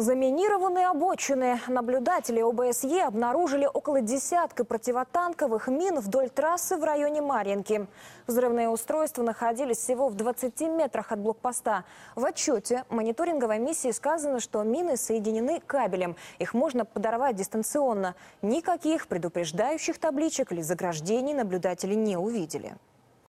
Заминированные обочины. Наблюдатели ОБСЕ обнаружили около десятка противотанковых мин вдоль трассы в районе Марьинки. Взрывные устройства находились всего в 20 метрах от блокпоста. В отчете мониторинговой миссии сказано, что мины соединены кабелем. Их можно подорвать дистанционно. Никаких предупреждающих табличек или заграждений наблюдатели не увидели.